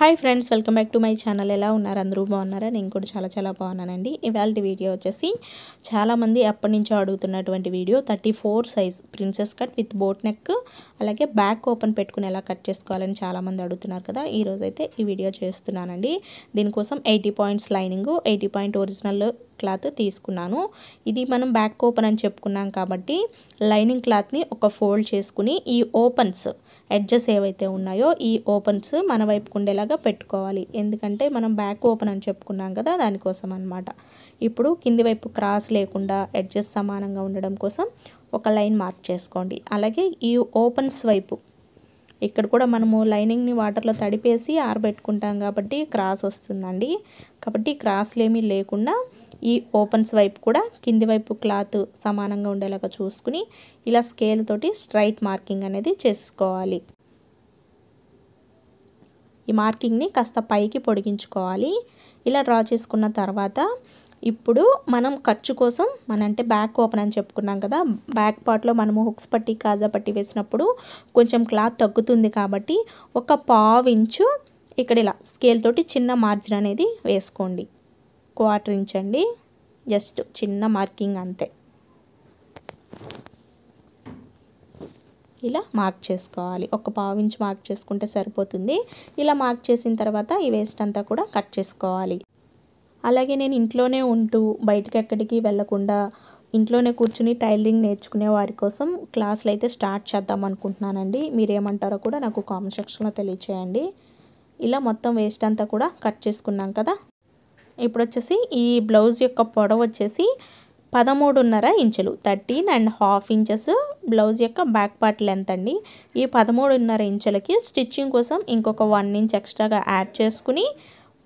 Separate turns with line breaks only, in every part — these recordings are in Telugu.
hi friends welcome back to my channel ఎలా ఉన్నారు అందరూ బాగున్నారా నేను కూడా చాలా చాలా బాగున్నానండి ఇవాళ వీడియో వచ్చేసి చాలామంది ఎప్పటి నుంచో అడుగుతున్నటువంటి video thirty four size princess cut with boat neck అలాగే బ్యాక్ ఓపెన్ పెట్టుకుని ఎలా కట్ చేసుకోవాలని చాలామంది అడుగుతున్నారు కదా ఈరోజైతే ఈ వీడియో చేస్తున్నానండి దీనికోసం eighty points lining eighty point original cloth తీసుకున్నాను ఇది మనం బ్యాక్ ఓపెన్ అని చెప్పుకున్నాం కాబట్టి లైనింగ్ క్లాత్ని ఒక ఫోల్డ్ చేసుకుని ఈ ఓపెన్స్ ఎడ్జెస్ ఏవైతే ఉన్నాయో ఈ ఓపెన్స్ మన వైపుకు ఉండేలాగా పెట్టుకోవాలి ఎందుకంటే మనం బ్యాక్ ఓపెన్ అని చెప్పుకున్నాం కదా దానికోసం అనమాట ఇప్పుడు కింది వైపు క్రాస్ లేకుండా ఎడ్జెస్ సమానంగా ఉండడం కోసం ఒక లైన్ మార్క్ చేసుకోండి అలాగే ఈ ఓపెన్స్ వైపు ఇక్కడ కూడా మనము లైనింగ్ని వాటర్లో తడిపేసి ఆరబెట్టుకుంటాం కాబట్టి క్రాస్ వస్తుందండి కాబట్టి క్రాస్లు ఏమీ లేకుండా ఈ ఓపెన్స్ వైపు కూడా కింది వైపు క్లాత్ సమానంగా ఉండేలాగా చూసుకుని ఇలా స్కేల్ తోటి స్ట్రైట్ మార్కింగ్ అనేది చేసుకోవాలి ఈ మార్కింగ్ని కాస్త పైకి పొడిగించుకోవాలి ఇలా డ్రా చేసుకున్న తర్వాత ఇప్పుడు మనం ఖర్చు కోసం మన అంటే బ్యాక్ ఓపెన్ అని చెప్పుకున్నాం కదా బ్యాక్ పార్ట్లో మనము హుక్స్ పట్టి కాజా పట్టి వేసినప్పుడు కొంచెం క్లాత్ తగ్గుతుంది కాబట్టి ఒక పావు ఇంచు ఇక్కడ ఇలా స్కేల్ తోటి చిన్న మార్జిన్ అనేది వేసుకోండి క్వార్టర్ ఇంచ్ అండి జస్ట్ చిన్న మార్కింగ్ అంతే ఇలా మార్క్ చేసుకోవాలి ఒక పావు ఇంచ్ మార్క్ చేసుకుంటే సరిపోతుంది ఇలా మార్క్ చేసిన తర్వాత ఈ వేస్ట్ అంతా కూడా కట్ చేసుకోవాలి అలాగే నేను ఇంట్లోనే ఉంటూ బయటకు ఎక్కడికి వెళ్లకుండా ఇంట్లోనే కూర్చుని టైలరింగ్ నేర్చుకునే వారి కోసం క్లాసులు అయితే స్టార్ట్ చేద్దాం అనుకుంటున్నానండి మీరేమంటారో కూడా నాకు కామెంట్ సెక్షన్లో తెలియచేయండి ఇలా మొత్తం వేస్ట్ అంతా కూడా కట్ చేసుకున్నాం కదా ఇప్పుడు వచ్చేసి ఈ బ్లౌజ్ యొక్క పొడవు వచ్చేసి పదమూడున్నర ఇంచులు thirteen and half inches blouse యొక్క బ్యాక్ పార్ట్ లెంత్ అండి ఈ పదమూడున్నర ఇంచులకి స్టిచ్చింగ్ కోసం ఇంకొక వన్ ఇంచ్ ఎక్స్ట్రాగా యాడ్ చేసుకుని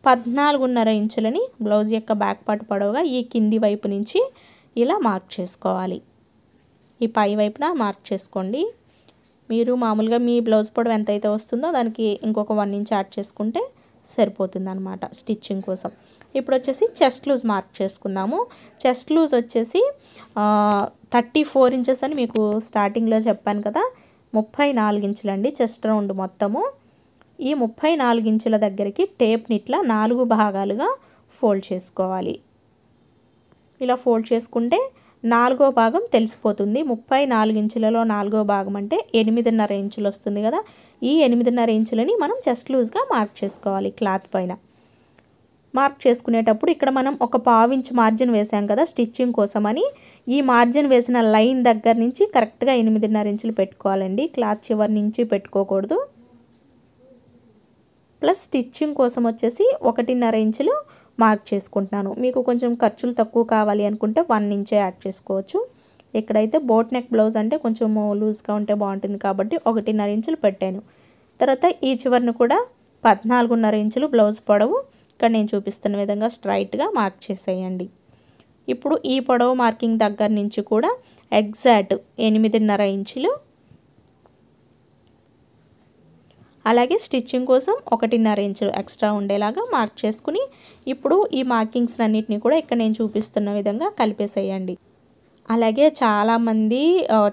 పద్నాలుగున్నర ఇంచులని బ్లౌజ్ యొక్క బ్యాక్ పార్ట్ పొడవుగా ఈ కింది వైపు నుంచి ఇలా మార్క్ చేసుకోవాలి ఈ పై వైపున మార్క్ చేసుకోండి మీరు మామూలుగా మీ బ్లౌజ్ పొడవు ఎంతైతే వస్తుందో దానికి ఇంకొక వన్ ఇంచ్ యాడ్ చేసుకుంటే సరిపోతుందనమాట స్టిచ్చింగ్ కోసం ఇప్పుడు వచ్చేసి చెస్ట్ లూజ్ మార్క్ చేసుకుందాము చెస్ట్ లూజ్ వచ్చేసి థర్టీ ఫోర్ ఇంచెస్ అని మీకు స్టార్టింగ్లో చెప్పాను కదా ముప్పై నాలుగు ఇంచులండి చెస్ట్ రౌండ్ మొత్తము ఈ ముప్పై నాలుగు ఇంచుల దగ్గరికి టేప్ని ఇట్లా నాలుగు భాగాలుగా ఫోల్డ్ చేసుకోవాలి ఇలా ఫోల్డ్ చేసుకుంటే నాలుగో భాగం తెలిసిపోతుంది ముప్పై నాలుగు ఇంచులలో నాలుగో భాగం అంటే ఎనిమిదిన్నర ఇంచులు వస్తుంది కదా ఈ ఎనిమిదిన్నర ఇంచులని మనం చెస్ట్ లూజ్గా మార్క్ చేసుకోవాలి క్లాత్ పైన మార్క్ చేసుకునేటప్పుడు ఇక్కడ మనం ఒక పావించ్ మార్జిన్ వేసాం కదా స్టిచ్చింగ్ కోసమని ఈ మార్జిన్ వేసిన లైన్ దగ్గర నుంచి కరెక్ట్గా ఎనిమిదిన్నర ఇంచులు పెట్టుకోవాలండి క్లాత్ చివరి నుంచి పెట్టుకోకూడదు ప్లస్ స్టిచ్చింగ్ కోసం వచ్చేసి ఒకటిన్నర ఇంచులు మార్క్ చేసుకుంటున్నాను మీకు కొంచెం ఖర్చులు తక్కువ కావాలి అనుకుంటే వన్ ఇంచే యాడ్ చేసుకోవచ్చు ఇక్కడైతే బోట్ నెక్ బ్లౌజ్ అంటే కొంచెం లూజ్గా ఉంటే బాగుంటుంది కాబట్టి ఒకటిన్నర ఇంచులు పెట్టాను తర్వాత ఈ చివరిని కూడా పద్నాలుగున్నర ఇంచులు బ్లౌజ్ పొడవు ఇక్కడ నేను చూపిస్తున్న విధంగా స్ట్రైట్గా మార్క్ చేసేయండి ఇప్పుడు ఈ పొడవు మార్కింగ్ దగ్గర నుంచి కూడా ఎగ్జాక్ట్ ఎనిమిదిన్నర ఇంచులు అలాగే స్టిచ్చింగ్ కోసం ఒకటిన్నర ఇంచ్ ఎక్స్ట్రా ఉండేలాగా మార్క్ చేసుకుని ఇప్పుడు ఈ మార్కింగ్స్ అన్నిటిని కూడా ఇక్కడ నేను చూపిస్తున్న విధంగా కలిపేసేయండి అలాగే చాలామంది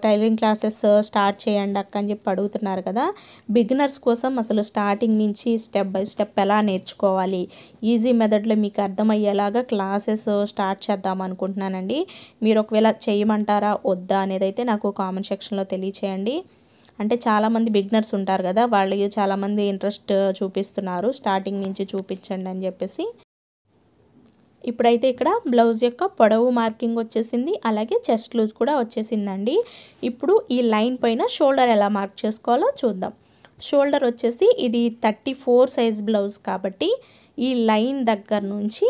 టైలరింగ్ క్లాసెస్ స్టార్ట్ చేయండి అక్క అని చెప్పి అడుగుతున్నారు కదా బిగినర్స్ కోసం అసలు స్టార్టింగ్ నుంచి స్టెప్ బై స్టెప్ ఎలా నేర్చుకోవాలి ఈజీ మెథడ్లో మీకు అర్థమయ్యేలాగా క్లాసెస్ స్టార్ట్ చేద్దాం అనుకుంటున్నానండి మీరు ఒకవేళ చేయమంటారా వద్దా అనేది అయితే నాకు కామెంట్ సెక్షన్లో తెలియచేయండి అంటే చాలామంది బిగ్నర్స్ ఉంటారు కదా వాళ్ళు చాలామంది ఇంట్రెస్ట్ uh, చూపిస్తున్నారు స్టార్టింగ్ నుంచి చూపించండి అని చెప్పేసి ఇప్పుడైతే ఇక్కడ బ్లౌజ్ యొక్క పొడవు మార్కింగ్ వచ్చేసింది అలాగే చెస్ట్ లూజ్ కూడా వచ్చేసిందండి ఇప్పుడు ఈ లైన్ పైన షోల్డర్ ఎలా మార్క్ చేసుకోవాలో చూద్దాం షోల్డర్ వచ్చేసి ఇది థర్టీ ఫోర్ సైజ్ బ్లౌజ్ కాబట్టి ఈ లైన్ దగ్గర నుంచి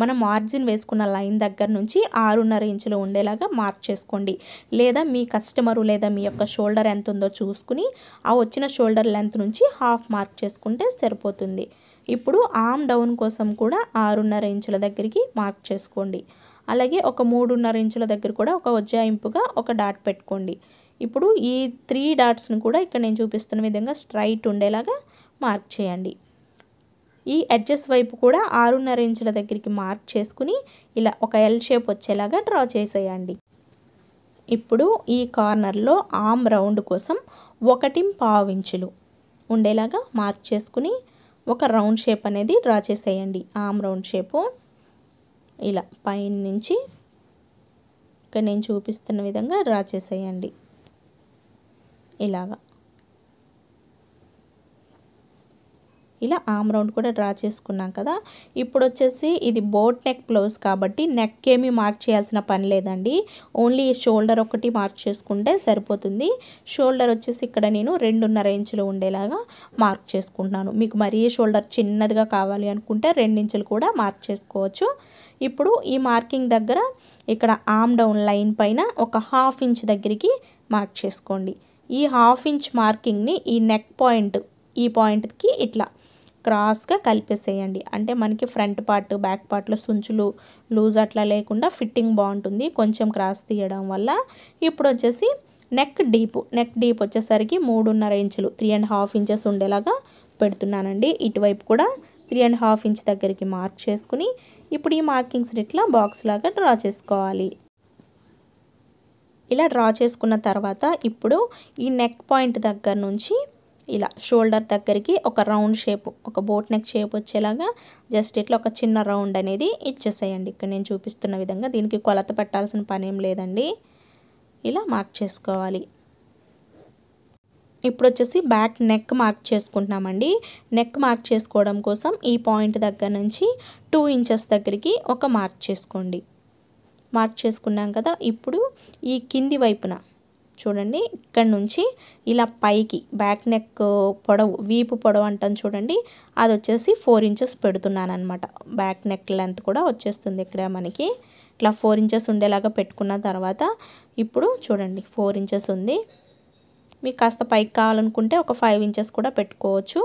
మనం మార్జిన్ వేసుకున్న లైన్ దగ్గర నుంచి ఆరున్నర ఇంచులు ఉండేలాగా మార్క్ చేసుకోండి లేదా మీ కస్టమరు లేదా మీ యొక్క షోల్డర్ ఎంత ఉందో చూసుకుని ఆ వచ్చిన షోల్డర్ లెంత్ నుంచి హాఫ్ మార్క్ చేసుకుంటే సరిపోతుంది ఇప్పుడు ఆమ్ డౌన్ కోసం కూడా ఆరున్నర ఇంచుల దగ్గరికి మార్క్ చేసుకోండి అలాగే ఒక మూడున్నర ఇంచుల దగ్గర కూడా ఒక ఉజ్జాయింపుగా ఒక డాట్ పెట్టుకోండి ఇప్పుడు ఈ త్రీ డాట్స్ని కూడా ఇక్కడ నేను చూపిస్తున్న విధంగా స్ట్రైట్ ఉండేలాగా మార్క్ చేయండి ఈ ఎడ్జెస్ వైపు కూడా ఆరున్నర ఇంచుల దగ్గరికి మార్క్ చేసుకుని ఇలా ఒక ఎల్ షేప్ వచ్చేలాగా డ్రా చేసేయండి ఇప్పుడు ఈ కార్నర్లో ఆమ్ రౌండ్ కోసం ఒకటి పావు ఇంచులు ఉండేలాగా మార్క్ చేసుకుని ఒక రౌండ్ షేప్ అనేది డ్రా చేసేయండి ఆమ్ రౌండ్ షేపు ఇలా పైన నుంచి ఇక్కడ నేను చూపిస్తున్న విధంగా డ్రా చేసేయండి ఇలాగా ఇలా ఆమ్ రౌండ్ కూడా డ్రా చేసుకున్నాం కదా ఇప్పుడు వచ్చేసి ఇది బోట్ నెక్ బ్లౌజ్ కాబట్టి నెక్ ఏమి మార్క్ చేయాల్సిన పని లేదండి ఓన్లీ షోల్డర్ ఒకటి మార్క్ చేసుకుంటే సరిపోతుంది షోల్డర్ వచ్చేసి ఇక్కడ నేను రెండున్నర ఇంచులు ఉండేలాగా మార్క్ చేసుకుంటున్నాను మీకు మరీ షోల్డర్ చిన్నదిగా కావాలి అనుకుంటే రెండించులు కూడా మార్క్ చేసుకోవచ్చు ఇప్పుడు ఈ మార్కింగ్ దగ్గర ఇక్కడ ఆమ్ డౌన్ లైన్ పైన ఒక హాఫ్ ఇంచ్ దగ్గరికి మార్క్ చేసుకోండి ఈ హాఫ్ ఇంచ్ మార్కింగ్ని ఈ నెక్ పాయింట్ ఈ పాయింట్కి ఇట్లా క్రాస్గా కలిపేసేయండి అంటే మనకి ఫ్రంట్ పార్ట్ బ్యాక్ పార్ట్లో సుంచులు లూజ్ అట్లా లేకుండా ఫిట్టింగ్ బాగుంటుంది కొంచెం క్రాస్ తీయడం వల్ల ఇప్పుడు వచ్చేసి నెక్ డీప్ నెక్ డీప్ వచ్చేసరికి మూడున్నర ఇంచులు త్రీ అండ్ హాఫ్ ఇంచెస్ ఉండేలాగా పెడుతున్నానండి ఇటువైపు కూడా త్రీ అండ్ హాఫ్ ఇంచ్ దగ్గరికి మార్క్ చేసుకుని ఇప్పుడు ఈ మార్కింగ్స్ని ఇట్లా బాక్స్ లాగా డ్రా చేసుకోవాలి ఇలా డ్రా చేసుకున్న తర్వాత ఇప్పుడు ఈ నెక్ పాయింట్ దగ్గర నుంచి ఇలా షోల్డర్ దగ్గరికి ఒక రౌండ్ షేప్ ఒక బోట్ నెక్ షేప్ వచ్చేలాగా జస్ట్ ఇట్లా ఒక చిన్న రౌండ్ అనేది ఇచ్చేసేయండి ఇక్కడ నేను చూపిస్తున్న విధంగా దీనికి కొలత పెట్టాల్సిన పని ఏం లేదండి ఇలా మార్క్ చేసుకోవాలి ఇప్పుడు వచ్చేసి బ్యాక్ నెక్ మార్క్ చేసుకుంటున్నామండి నెక్ మార్క్ చేసుకోవడం కోసం ఈ పాయింట్ దగ్గర నుంచి టూ ఇంచెస్ దగ్గరికి ఒక మార్క్ చేసుకోండి మార్క్ చేసుకున్నాం కదా ఇప్పుడు ఈ కింది వైపున చూడండి ఇక్కడ నుంచి ఇలా పైకి బ్యాక్ నెక్ పొడవు వీపు పొడవు అంటాను చూడండి అది వచ్చేసి ఫోర్ ఇంచెస్ పెడుతున్నాను అనమాట బ్యాక్ నెక్ లెంత్ కూడా వచ్చేస్తుంది ఇక్కడ మనకి ఇట్లా ఫోర్ ఇంచెస్ ఉండేలాగా పెట్టుకున్న తర్వాత ఇప్పుడు చూడండి ఫోర్ ఇంచెస్ ఉంది మీకు కాస్త పైకి కావాలనుకుంటే ఒక ఫైవ్ ఇంచెస్ కూడా పెట్టుకోవచ్చు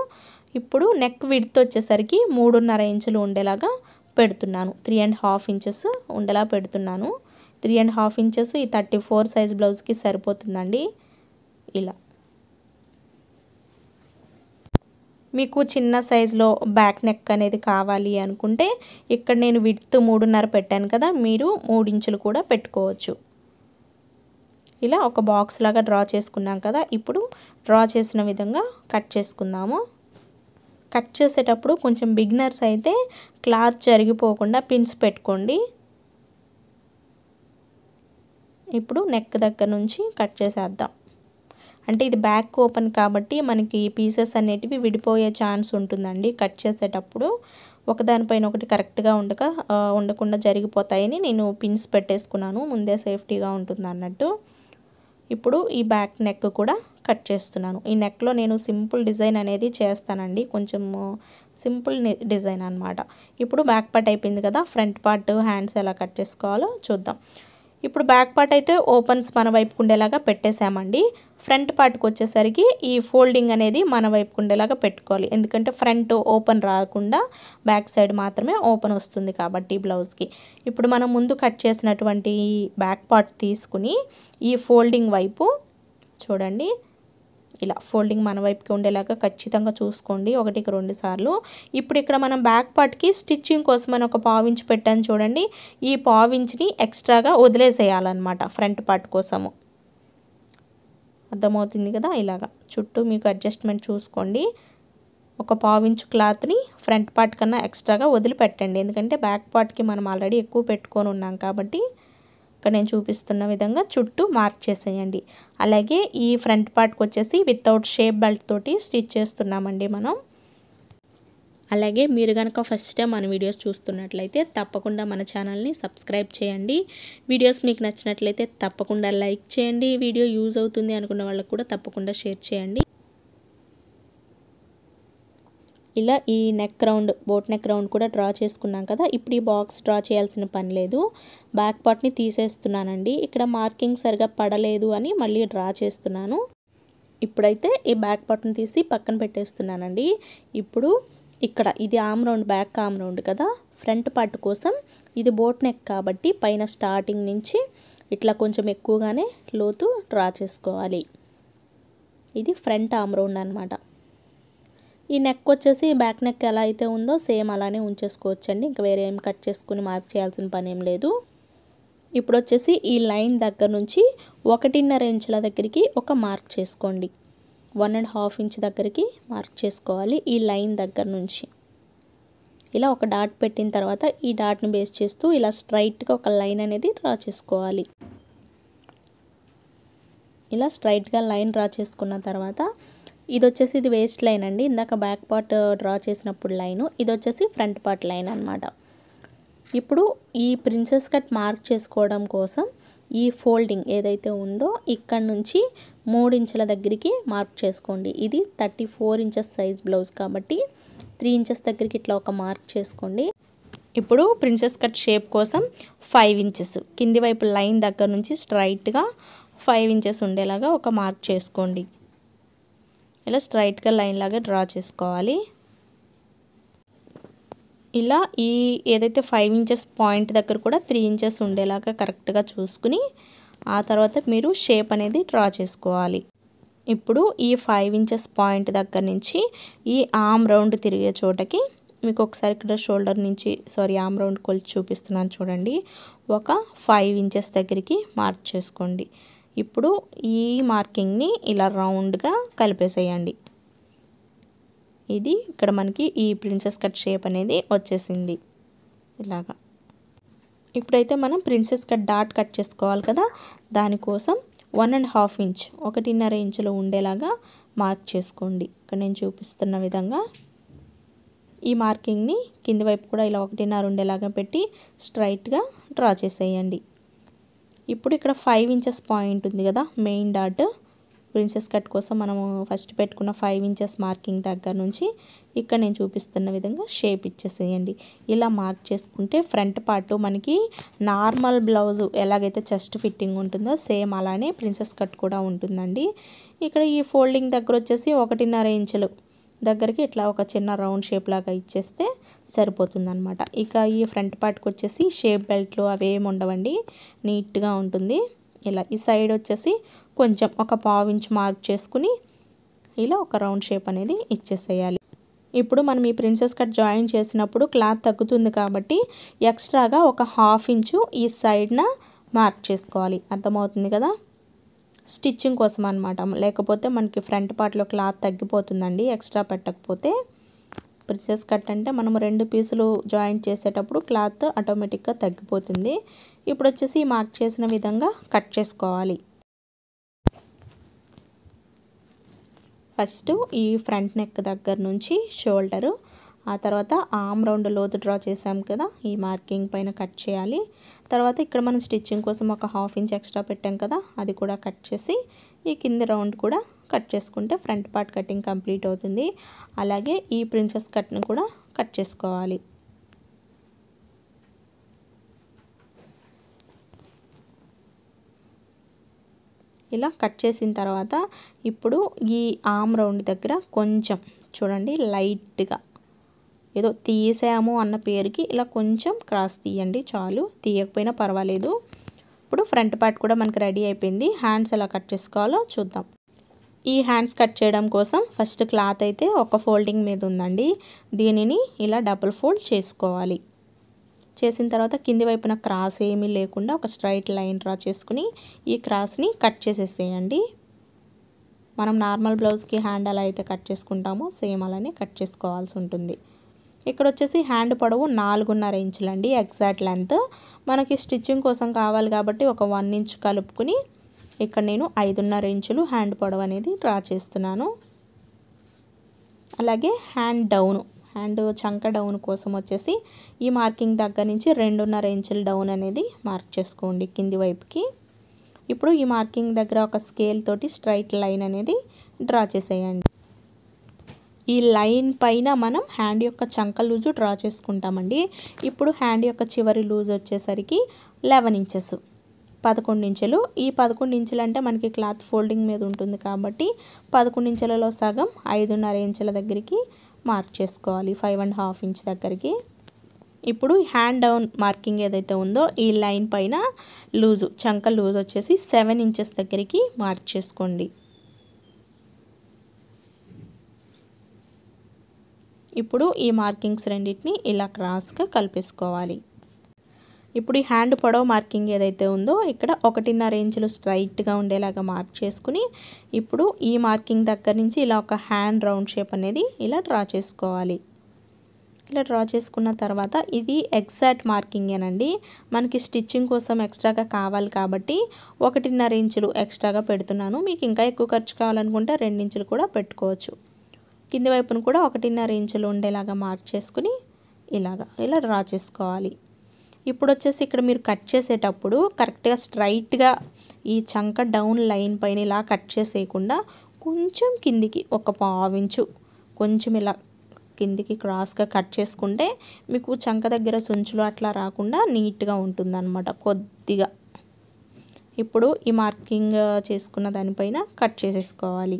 ఇప్పుడు నెక్ విడ్త్ వచ్చేసరికి మూడున్నర ఇంచులు ఉండేలాగా పెడుతున్నాను త్రీ అండ్ హాఫ్ ఇంచెస్ ఉండేలా పెడుతున్నాను త్రీ అండ్ హాఫ్ ఇంచెస్ ఈ థర్టీ ఫోర్ సైజ్ బ్లౌజ్కి సరిపోతుందండి ఇలా మీకు చిన్న సైజులో బ్యాక్ నెక్ అనేది కావాలి అనుకుంటే ఇక్కడ నేను విడ్త్ మూడున్నర పెట్టాను కదా మీరు మూడించులు కూడా పెట్టుకోవచ్చు ఇలా ఒక బాక్స్ లాగా డ్రా చేసుకున్నాం కదా ఇప్పుడు డ్రా చేసిన విధంగా కట్ చేసుకుందాము కట్ చేసేటప్పుడు కొంచెం బిగినర్స్ అయితే క్లాత్ జరిగిపోకుండా పిన్స్ పెట్టుకోండి ఇప్పుడు నెక్ దగ్గర నుంచి కట్ చేసేద్దాం అంటే ఇది బ్యాక్ ఓపెన్ కాబట్టి మనకి పీసెస్ అనేటివి విడిపోయే ఛాన్స్ ఉంటుందండి కట్ చేసేటప్పుడు ఒకదానిపైన ఒకటి కరెక్ట్గా ఉండక ఉండకుండా జరిగిపోతాయని నేను పిన్స్ పెట్టేసుకున్నాను ముందే సేఫ్టీగా ఉంటుంది అన్నట్టు ఇప్పుడు ఈ బ్యాక్ నెక్ కూడా కట్ చేస్తున్నాను ఈ నెక్లో నేను సింపుల్ డిజైన్ అనేది చేస్తానండి కొంచెం సింపుల్ డిజైన్ అనమాట ఇప్పుడు బ్యాక్ పార్ట్ అయిపోయింది కదా ఫ్రంట్ పార్ట్ హ్యాండ్స్ ఎలా కట్ చేసుకోవాలో చూద్దాం ఇప్పుడు బ్యాక్ పార్ట్ అయితే ఓపెన్స్ మన వైపుకు ఉండేలాగా పెట్టేశామండి ఫ్రంట్ పార్ట్కి వచ్చేసరికి ఈ ఫోల్డింగ్ అనేది మన వైపుకు ఉండేలాగా పెట్టుకోవాలి ఎందుకంటే ఫ్రంట్ ఓపెన్ రాకుండా బ్యాక్ సైడ్ మాత్రమే ఓపెన్ వస్తుంది కాబట్టి బ్లౌజ్కి ఇప్పుడు మనం ముందు కట్ చేసినటువంటి బ్యాక్ పార్ట్ తీసుకుని ఈ ఫోల్డింగ్ వైపు చూడండి ఇలా ఫోల్డింగ్ మన వైపుకి ఉండేలాగా ఖచ్చితంగా చూసుకోండి ఒకటికి రెండు సార్లు ఇప్పుడు ఇక్కడ మనం బ్యాక్ పార్ట్కి స్టిచ్చింగ్ కోసం అని ఒక పావించి పెట్టాను చూడండి ఈ పావించిని ఎక్స్ట్రాగా వదిలేసేయాలన్నమాట ఫ్రంట్ పార్ట్ కోసము అర్థమవుతుంది కదా ఇలాగా చుట్టూ మీకు అడ్జస్ట్మెంట్ చూసుకోండి ఒక పావించు క్లాత్ని ఫ్రంట్ పార్ట్ కన్నా ఎక్స్ట్రాగా వదిలిపెట్టండి ఎందుకంటే బ్యాక్ పార్ట్కి మనం ఆల్రెడీ ఎక్కువ పెట్టుకొని ఉన్నాం కాబట్టి ఇక్కడ నేను చూపిస్తున్న విధంగా చుట్టూ మార్క్ చేసేయండి అలాగే ఈ ఫ్రంట్ పార్ట్కి వచ్చేసి వితౌట్ షేప్ బెల్ట్ తోటి స్టిచ్ చేస్తున్నామండి మనం అలాగే మీరు కనుక ఫస్ట్ టైం మన వీడియోస్ చూస్తున్నట్లయితే తప్పకుండా మన ఛానల్ని సబ్స్క్రైబ్ చేయండి వీడియోస్ మీకు నచ్చినట్లయితే తప్పకుండా లైక్ చేయండి వీడియో యూజ్ అవుతుంది అనుకున్న వాళ్ళకు కూడా తప్పకుండా షేర్ చేయండి ఇలా ఈ neck round boat neck round కూడా డ్రా చేసుకున్నాం కదా ఇప్పుడు ఈ బాక్స్ డ్రా చేయాల్సిన పని లేదు బ్యాక్ పార్ట్ని తీసేస్తున్నానండి ఇక్కడ మార్కింగ్ సరిగా పడలేదు అని మళ్ళీ డ్రా చేస్తున్నాను ఇప్పుడైతే ఈ బ్యాక్ పార్ట్ని తీసి పక్కన పెట్టేస్తున్నానండి ఇప్పుడు ఇక్కడ ఇది arm round back arm round కదా ఫ్రంట్ పార్ట్ కోసం ఇది బోట్ నెక్ కాబట్టి పైన స్టార్టింగ్ నుంచి ఇట్లా కొంచెం ఎక్కువగానే లోతు డ్రా చేసుకోవాలి ఇది ఫ్రంట్ ఆమ్ రౌండ్ అనమాట ఈ నెక్ వచ్చేసి బ్యాక్ నెక్ ఎలా అయితే ఉందో సేమ్ అలానే ఉంచేసుకోవచ్చండి ఇంకా వేరే ఏం కట్ చేసుకుని మార్క్ చేయాల్సిన పని ఏం లేదు ఇప్పుడు వచ్చేసి ఈ లైన్ దగ్గర నుంచి ఒకటిన్నర ఇంచుల దగ్గరికి ఒక మార్క్ చేసుకోండి వన్ అండ్ హాఫ్ ఇంచ్ దగ్గరికి మార్క్ చేసుకోవాలి ఈ లైన్ దగ్గర నుంచి ఇలా ఒక డాట్ పెట్టిన తర్వాత ఈ డాట్ని బేస్ చేస్తూ ఇలా స్ట్రైట్గా ఒక లైన్ అనేది డ్రా చేసుకోవాలి ఇలా స్ట్రైట్గా లైన్ డ్రా చేసుకున్న తర్వాత ఇది వచ్చేసి ఇది వేస్ట్ లైన్ అండి ఇందాక బ్యాక్ పార్ట్ డ్రా చేసినప్పుడు లైను ఇది వచ్చేసి ఫ్రంట్ పార్ట్ లైన్ అనమాట ఇప్పుడు ఈ ప్రిన్సెస్ కట్ మార్క్ చేసుకోవడం కోసం ఈ ఫోల్డింగ్ ఏదైతే ఉందో ఇక్కడ నుంచి మూడు ఇంచుల దగ్గరికి మార్క్ చేసుకోండి ఇది thirty four inches size blouse కాబట్టి త్రీ ఇంచెస్ దగ్గరికి ఇట్లా ఒక మార్క్ చేసుకోండి ఇప్పుడు ప్రిన్సెస్ కట్ షేప్ కోసం ఫైవ్ ఇంచెస్ కింది వైపు లైన్ దగ్గర నుంచి స్ట్రైట్గా ఫైవ్ ఇంచెస్ ఉండేలాగా ఒక మార్క్ చేసుకోండి ఇలా స్ట్రైట్గా లైన్ లాగా డ్రా చేసుకోవాలి ఇలా ఈ ఏదైతే ఫైవ్ ఇంచెస్ పాయింట్ దగ్గర కూడా త్రీ ఇంచెస్ ఉండేలాగా కరెక్ట్గా చూసుకుని ఆ తర్వాత మీరు షేప్ అనేది డ్రా చేసుకోవాలి ఇప్పుడు ఈ ఫైవ్ ఇంచెస్ పాయింట్ దగ్గర నుంచి ఈ ఆమ్ రౌండ్ తిరిగే చోటకి మీకు ఒకసారి ఇక్కడ షోల్డర్ నుంచి సారీ ఆమ్ రౌండ్ కొలిచి చూపిస్తున్నాను చూడండి ఒక ఫైవ్ ఇంచెస్ దగ్గరికి మార్క్ చేసుకోండి ఇప్పుడు ఈ మార్కింగ్ని ఇలా రౌండ్గా కలిపేసేయండి ఇది ఇక్కడ మనకి ఈ ప్రిన్సెస్ కట్ షేప్ అనేది వచ్చేసింది ఇలాగా ఇప్పుడైతే మనం ప్రిన్సెస్ కట్ డాట్ కట్ చేసుకోవాలి కదా దానికోసం వన్ అండ్ హాఫ్ ఇంచ్ ఒకటిన్నర ఇంచులో ఉండేలాగా మార్క్ చేసుకోండి ఇక్కడ నేను చూపిస్తున్న విధంగా ఈ మార్కింగ్ని కింది వైపు కూడా ఇలా ఒకటిన్నర ఉండేలాగా పెట్టి స్ట్రైట్గా డ్రా చేసేయండి ఇప్పుడు ఇక్కడ ఫైవ్ ఇంచెస్ పాయింట్ ఉంది కదా మెయిన్ డాట్ ప్రిన్సెస్ కట్ కోసం మనము ఫస్ట్ పెట్టుకున్న ఫైవ్ ఇంచెస్ మార్కింగ్ దగ్గర నుంచి ఇక్కడ నేను చూపిస్తున్న విధంగా షేప్ ఇచ్చేసేయండి ఇలా మార్క్ చేసుకుంటే ఫ్రంట్ పార్ట్ మనకి నార్మల్ బ్లౌజ్ ఎలాగైతే చెస్ట్ ఫిట్టింగ్ ఉంటుందో సేమ్ అలానే ప్రిన్సెస్ కట్ కూడా ఉంటుందండి ఇక్కడ ఈ ఫోల్డింగ్ దగ్గర వచ్చేసి ఒకటిన్నర ఇంచులు దగ్గరికి ఇట్లా ఒక చిన్న రౌండ్ షేప్ లాగా ఇచ్చేస్తే సరిపోతుంది అనమాట ఇక ఈ ఫ్రంట్ పార్ట్కి వచ్చేసి షేప్ బెల్ట్లు అవేమి ఉండవండి నీట్గా ఉంటుంది ఇలా ఈ సైడ్ వచ్చేసి కొంచెం ఒక పావించ్ మార్క్ చేసుకుని ఇలా ఒక రౌండ్ షేప్ అనేది ఇచ్చేసేయాలి ఇప్పుడు మనం ఈ ప్రిన్సెస్ కట్ జాయిన్ చేసినప్పుడు క్లాత్ తగ్గుతుంది కాబట్టి ఎక్స్ట్రాగా ఒక హాఫ్ ఇంచు ఈ సైడ్న మార్క్ చేసుకోవాలి అర్థమవుతుంది కదా స్టిచ్చింగ్ కోసం అనమాట లేకపోతే మనకి ఫ్రంట్ పార్ట్లో క్లాత్ తగ్గిపోతుందండి ఎక్స్ట్రా పెట్టకపోతే ప్రిన్సెస్ కట్ అంటే మనం రెండు పీసులు జాయింట్ చేసేటప్పుడు క్లాత్ ఆటోమేటిక్గా తగ్గిపోతుంది ఇప్పుడు వచ్చేసి మార్క్ చేసిన విధంగా కట్ చేసుకోవాలి ఫస్ట్ ఈ ఫ్రంట్ నెక్ దగ్గర నుంచి షోల్డరు ఆ తర్వాత ఆమ్ రౌండ్ లోతు డ్రా చేసాం కదా ఈ మార్కింగ్ పైన కట్ చేయాలి తర్వాత ఇక్కడ మనం స్టిచ్చింగ్ కోసం ఒక హాఫ్ ఇంచ్ ఎక్స్ట్రా పెట్టాం కదా అది కూడా కట్ చేసి ఈ కింది రౌండ్ కూడా కట్ చేసుకుంటే ఫ్రంట్ పార్ట్ కటింగ్ కంప్లీట్ అవుతుంది అలాగే ఈ ప్రిన్సెస్ కట్ను కూడా కట్ చేసుకోవాలి ఇలా కట్ చేసిన తర్వాత ఇప్పుడు ఈ ఆమ్ రౌండ్ దగ్గర కొంచెం చూడండి లైట్గా ఏదో తీసాము అన్న పేరుకి ఇలా కొంచెం క్రాస్ తీయండి చాలు తీయకపోయినా పర్వాలేదు ఇప్పుడు ఫ్రంట్ పార్ట్ కూడా మనకు రెడీ అయిపోయింది హ్యాండ్స్ ఎలా కట్ చేసుకోవాలో చూద్దాం ఈ హ్యాండ్స్ కట్ చేయడం కోసం ఫస్ట్ క్లాత్ అయితే ఒక ఫోల్డింగ్ మీద ఉందండి దీనిని ఇలా డబుల్ ఫోల్డ్ చేసుకోవాలి చేసిన తర్వాత కింది వైపున క్రాస్ ఏమీ లేకుండా ఒక స్ట్రైట్ లైన్ డ్రా చేసుకుని ఈ క్రాస్ని కట్ చేసేసేయండి మనం నార్మల్ బ్లౌజ్కి హ్యాండ్ అలా అయితే కట్ చేసుకుంటామో సేమ్ అలానే కట్ చేసుకోవాల్సి ఉంటుంది ఇక్కడ వచ్చేసి హ్యాండ్ పొడవు నాలుగున్నర అండి ఎగ్జాక్ట్ లెంత్ మనకి స్టిచ్చింగ్ కోసం కావాలి కాబట్టి ఒక వన్ ఇంచ్ కలుపుకుని ఇక్కడ నేను ఐదున్నర ఇంచులు హ్యాండ్ పొడవు అనేది డ్రా చేస్తున్నాను అలాగే హ్యాండ్ డౌన్ హ్యాండ్ చంక డౌన్ కోసం వచ్చేసి ఈ మార్కింగ్ దగ్గర నుంచి రెండున్నర ఇంచులు డౌన్ అనేది మార్క్ చేసుకోండి కింది వైపుకి ఇప్పుడు ఈ మార్కింగ్ దగ్గర ఒక స్కేల్ తోటి స్ట్రైట్ లైన్ అనేది డ్రా చేసేయండి ఈ లైన్ పైన మనం హ్యాండ్ యొక్క చంక లూజు డ్రా చేసుకుంటామండి ఇప్పుడు హ్యాండ్ యొక్క చివరి లూజ్ వచ్చేసరికి లెవెన్ ఇంచెస్ పదకొండు ఇంచెలు ఈ పదకొండు ఇంచెలు అంటే మనకి క్లాత్ ఫోల్డింగ్ మీద ఉంటుంది కాబట్టి పదకొండు ఇంచెలలో సగం ఐదున్నర ఇంచెల దగ్గరికి మార్క్ చేసుకోవాలి ఫైవ్ అండ్ హాఫ్ ఇంచ్ దగ్గరికి ఇప్పుడు హ్యాండ్ డౌన్ మార్కింగ్ ఏదైతే ఉందో ఈ లైన్ పైన లూజు చంక లూజ్ వచ్చేసి సెవెన్ ఇంచెస్ దగ్గరికి మార్క్ చేసుకోండి ఇప్పుడు ఈ మార్కింగ్స్ రెండింటిని ఇలా క్రాస్గా కలిపేసుకోవాలి ఇప్పుడు ఈ హ్యాండ్ పొడవు మార్కింగ్ ఏదైతే ఉందో ఇక్కడ ఒకటిన్నర ఇంచులు స్ట్రైట్గా ఉండేలాగా మార్క్ చేసుకుని ఇప్పుడు ఈ మార్కింగ్ దగ్గర నుంచి ఇలా ఒక హ్యాండ్ రౌండ్ షేప్ అనేది ఇలా డ్రా చేసుకోవాలి ఇలా డ్రా చేసుకున్న తర్వాత ఇది ఎగ్జాక్ట్ మార్కింగేనండి మనకి స్టిచ్చింగ్ కోసం ఎక్స్ట్రాగా కావాలి కాబట్టి ఒకటిన్నర ఇంచులు ఎక్స్ట్రాగా పెడుతున్నాను మీకు ఇంకా ఎక్కువ ఖర్చు కావాలనుకుంటే రెండించులు కూడా పెట్టుకోవచ్చు కింది వైపును కూడా ఒకటిన్నర ఇంచులు ఉండేలాగా మార్క్ చేసుకుని ఇలాగా ఇలా డ్రా చేసుకోవాలి ఇప్పుడు వచ్చేసి ఇక్కడ మీరు కట్ చేసేటప్పుడు కరెక్ట్గా స్ట్రైట్గా ఈ చంక డౌన్ లైన్ పైన ఇలా కట్ చేసేయకుండా కొంచెం కిందికి ఒక పావించు కొంచెం ఇలా కిందికి క్రాస్గా కట్ చేసుకుంటే మీకు చంక దగ్గర సుంచులు అట్లా రాకుండా నీట్గా ఉంటుందన్నమాట కొద్దిగా ఇప్పుడు ఈ మార్కింగ్ చేసుకున్న దానిపైన కట్ చేసేసుకోవాలి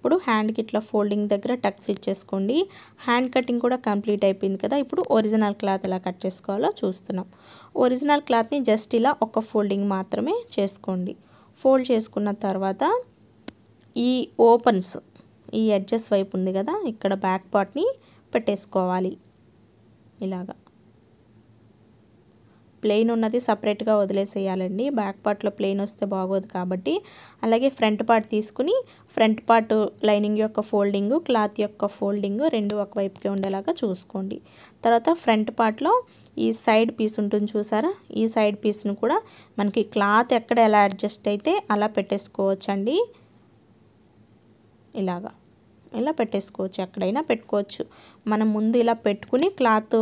ఇప్పుడు హ్యాండ్కి ఇట్లా ఫోల్డింగ్ దగ్గర టక్స్ ఇచ్చేసుకోండి హ్యాండ్ కటింగ్ కూడా కంప్లీట్ అయిపోయింది కదా ఇప్పుడు ఒరిజినల్ క్లాత్ ఎలా కట్ చేసుకోవాలో చూస్తున్నాం ఒరిజినల్ క్లాత్ని జస్ట్ ఇలా ఒక ఫోల్డింగ్ మాత్రమే చేసుకోండి ఫోల్డ్ చేసుకున్న తర్వాత ఈ ఓపెన్స్ ఈ ఎడ్జెస్ వైపు ఉంది కదా ఇక్కడ బ్యాక్ పార్ట్ని పెట్టేసుకోవాలి ఇలాగా ప్లెయిన్ ఉన్నది సపరేట్గా వదిలేసేయాలండి బ్యాక్ పార్ట్లో ప్లెయిన్ వస్తే బాగోదు కాబట్టి అలాగే ఫ్రంట్ పార్ట్ తీసుకుని ఫ్రంట్ పార్ట్ లైనింగ్ యొక్క ఫోల్డింగ్ క్లాత్ యొక్క ఫోల్డింగ్ రెండు ఒకవైపుకి ఉండేలాగా చూసుకోండి తర్వాత ఫ్రంట్ పార్ట్లో ఈ సైడ్ పీస్ ఉంటుంది చూసారా ఈ సైడ్ పీస్ను కూడా మనకి క్లాత్ ఎక్కడ ఎలా అడ్జస్ట్ అయితే అలా పెట్టేసుకోవచ్చండి ఇలాగా ఇలా పెట్టేసుకోవచ్చు ఎక్కడైనా పెట్టుకోవచ్చు మనం ముందు ఇలా పెట్టుకుని క్లాత్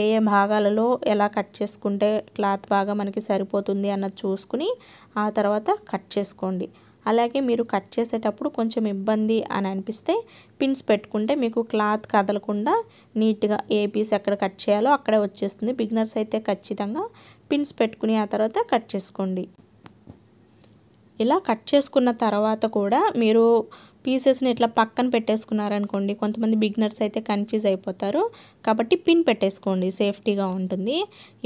ఏ ఏ భాగాలలో ఎలా కట్ చేసుకుంటే క్లాత్ బాగా మనకి సరిపోతుంది అన్నది చూసుకుని ఆ తర్వాత కట్ చేసుకోండి అలాగే మీరు కట్ చేసేటప్పుడు కొంచెం ఇబ్బంది అని అనిపిస్తే పిన్స్ పెట్టుకుంటే మీకు క్లాత్ కదలకుండా నీట్గా ఏ పీస్ ఎక్కడ కట్ చేయాలో అక్కడే వచ్చేస్తుంది బిగినర్స్ అయితే ఖచ్చితంగా పిన్స్ పెట్టుకుని ఆ తర్వాత కట్ చేసుకోండి ఇలా కట్ చేసుకున్న తర్వాత కూడా మీరు పీసెస్ని ఇట్లా పక్కన పెట్టేసుకున్నారనుకోండి కొంతమంది బిగ్నర్స్ అయితే కన్ఫ్యూజ్ అయిపోతారు కాబట్టి పిన్ పెట్టేసుకోండి సేఫ్టీగా ఉంటుంది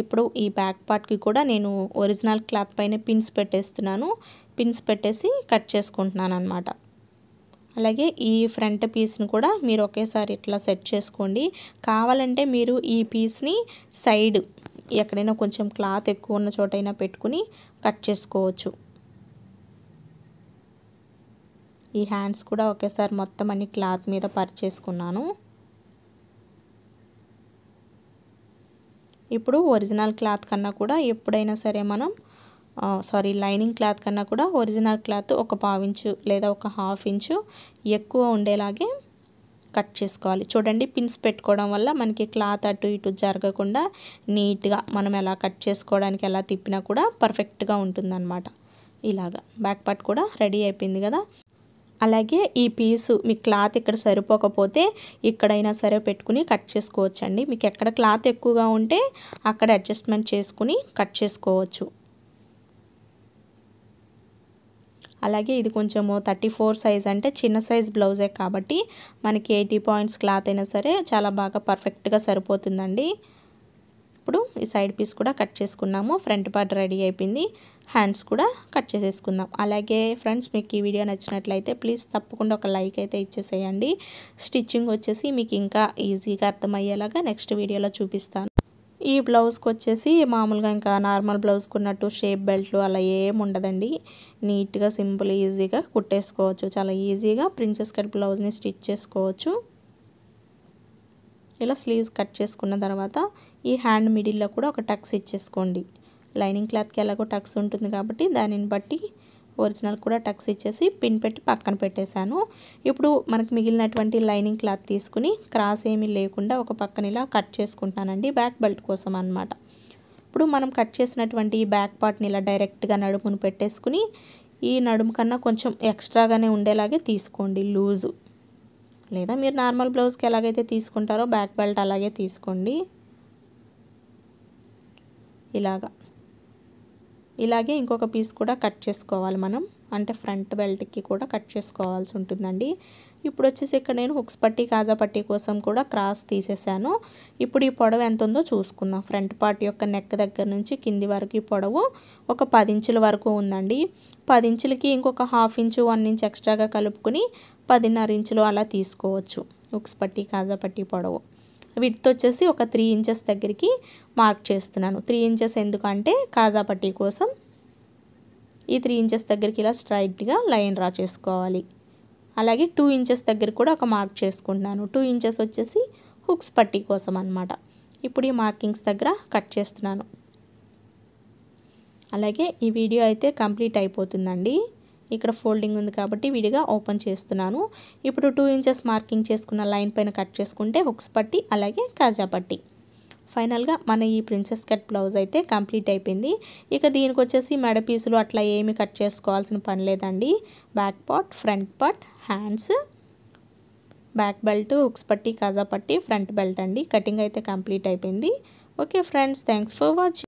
ఇప్పుడు ఈ బ్యాక్ పార్ట్కి కూడా నేను ఒరిజినల్ క్లాత్ పైన పిన్స్ పెట్టేస్తున్నాను పిన్స్ పెట్టేసి కట్ చేసుకుంటున్నాను అనమాట అలాగే ఈ ఫ్రంట్ పీస్ని కూడా మీరు ఒకేసారి ఇట్లా సెట్ చేసుకోండి కావాలంటే మీరు ఈ పీస్ని సైడ్ ఎక్కడైనా కొంచెం క్లాత్ ఎక్కువ ఉన్న చోటైనా పెట్టుకుని కట్ చేసుకోవచ్చు ఈ హ్యాండ్స్ కూడా ఒకేసారి మొత్తం అన్ని క్లాత్ మీద పరిచేసుకున్నాను ఇప్పుడు ఒరిజినల్ క్లాత్ కన్నా కూడా ఎప్పుడైనా సరే మనం సారీ లైనింగ్ క్లాత్ కన్నా కూడా ఒరిజినల్ క్లాత్ ఒక పావించు లేదా ఒక హాఫ్ ఇంచు ఎక్కువ ఉండేలాగే కట్ చేసుకోవాలి చూడండి పిన్స్ పెట్టుకోవడం వల్ల మనకి క్లాత్ అటు ఇటు జరగకుండా నీట్గా మనం ఎలా కట్ చేసుకోవడానికి ఎలా తిప్పినా కూడా పర్ఫెక్ట్గా ఉంటుందన్నమాట ఇలాగా బ్యాక్ పార్ట్ కూడా రెడీ అయిపోయింది కదా అలాగే ఈ పీసు మీ క్లాత్ ఇక్కడ సరిపోకపోతే ఇక్కడైనా సరే పెట్టుకుని కట్ చేసుకోవచ్చండి మీకు ఎక్కడ క్లాత్ ఎక్కువగా ఉంటే అక్కడ అడ్జస్ట్మెంట్ చేసుకుని కట్ చేసుకోవచ్చు అలాగే ఇది కొంచెము థర్టీ ఫోర్ సైజ్ అంటే చిన్న సైజ్ బ్లౌజే కాబట్టి మనకి ఎయిటీ పాయింట్స్ క్లాత్ అయినా సరే చాలా బాగా పర్ఫెక్ట్గా సరిపోతుందండి ఇప్పుడు ఈ సైడ్ పీస్ కూడా కట్ చేసుకున్నాము ఫ్రంట్ పార్ట్ రెడీ అయిపోయింది హ్యాండ్స్ కూడా కట్ చేసేసుకుందాం అలాగే ఫ్రెండ్స్ మీకు ఈ వీడియో నచ్చినట్లయితే ప్లీజ్ తప్పకుండా ఒక లైక్ అయితే ఇచ్చేసేయండి స్టిచ్చింగ్ వచ్చేసి మీకు ఇంకా ఈజీగా అర్థమయ్యేలాగా నెక్స్ట్ వీడియోలో చూపిస్తాను ఈ బ్లౌజ్కి వచ్చేసి మామూలుగా ఇంకా నార్మల్ బ్లౌజ్కి ఉన్నట్టు షేప్ బెల్ట్లు అలా ఏమి ఉండదండి నీట్గా సింపుల్ ఈజీగా కుట్టేసుకోవచ్చు చాలా ఈజీగా ప్రిన్సెస్ కట్ బ్లౌజ్ని స్టిచ్ చేసుకోవచ్చు ఇలా స్లీవ్స్ కట్ చేసుకున్న తర్వాత ఈ హ్యాండ్ మిడిల్లో కూడా ఒక టక్స్ ఇచ్చేసుకోండి లైనింగ్ క్లాత్కి ఎలాగో టక్స్ ఉంటుంది కాబట్టి దానిని బట్టి ఒరిజినల్ కూడా టక్స్ ఇచ్చేసి పిన్ పెట్టి పక్కన పెట్టేశాను ఇప్పుడు మనకు మిగిలినటువంటి లైనింగ్ క్లాత్ తీసుకుని క్రాస్ ఏమీ లేకుండా ఒక పక్కన ఇలా కట్ చేసుకుంటానండి బ్యాక్ బెల్ట్ కోసం అనమాట ఇప్పుడు మనం కట్ చేసినటువంటి ఈ బ్యాక్ పార్ట్ని ఇలా డైరెక్ట్గా నడుమును పెట్టేసుకుని ఈ నడుము కన్నా కొంచెం ఎక్స్ట్రాగానే ఉండేలాగే తీసుకోండి లూజు లేదా మీరు నార్మల్ బ్లౌజ్కి ఎలాగైతే తీసుకుంటారో బ్యాక్ బెల్ట్ అలాగే తీసుకోండి ఇలాగా ఇలాగే ఇంకొక పీస్ కూడా కట్ చేసుకోవాలి మనం అంటే ఫ్రంట్ బెల్ట్కి కూడా కట్ చేసుకోవాల్సి ఉంటుందండి ఇప్పుడు వచ్చేసి ఇక్కడ నేను హుక్స్ పట్టి కాజా పట్టి కోసం కూడా క్రాస్ తీసేసాను ఇప్పుడు ఈ పొడవు ఎంత ఉందో చూసుకుందాం ఫ్రంట్ పార్ట్ యొక్క నెక్ దగ్గర నుంచి కింది వరకు ఈ పొడవు ఒక పది ఇంచుల వరకు ఉందండి పది ఇంచులకి ఇంకొక హాఫ్ ఇంచు వన్ ఇంచ్ ఎక్స్ట్రాగా కలుపుకుని పదిన్నర ఇంచులు అలా తీసుకోవచ్చు హుక్స్ పట్టి కాజా పట్టి పొడవు విడ్త్ వచ్చేసి ఒక త్రీ ఇంచెస్ దగ్గరికి మార్క్ చేస్తున్నాను త్రీ ఇంచెస్ ఎందుకంటే కాజా పట్టీ కోసం ఈ త్రీ ఇంచెస్ దగ్గరికి ఇలా స్ట్రైట్గా లైన్ డ్రా చేసుకోవాలి అలాగే టూ ఇంచెస్ దగ్గర కూడా ఒక మార్క్ చేసుకుంటున్నాను టూ ఇంచెస్ వచ్చేసి హుక్స్ పట్టీ కోసం అనమాట ఇప్పుడు ఈ మార్కింగ్స్ దగ్గర కట్ చేస్తున్నాను అలాగే ఈ వీడియో అయితే కంప్లీట్ అయిపోతుందండి ఇక్కడ ఫోల్డింగ్ ఉంది కాబట్టి విడిగా ఓపెన్ చేస్తున్నాను ఇప్పుడు టూ ఇంచెస్ మార్కింగ్ చేసుకున్న లైన్ పైన కట్ చేసుకుంటే హుక్స్ పట్టి అలాగే కాజా పట్టి ఫైనల్గా మన ఈ ప్రిన్సెస్ కట్ బ్లౌజ్ అయితే కంప్లీట్ అయిపోయింది ఇక దీనికి వచ్చేసి మెడ పీసులు అట్లా ఏమి కట్ చేసుకోవాల్సిన పని లేదండి back part front part hands back belt hooks పట్టి కాజా పట్టి ఫ్రంట్ బెల్ట్ అండి కటింగ్ అయితే కంప్లీట్ అయిపోయింది okay friends thanks for watching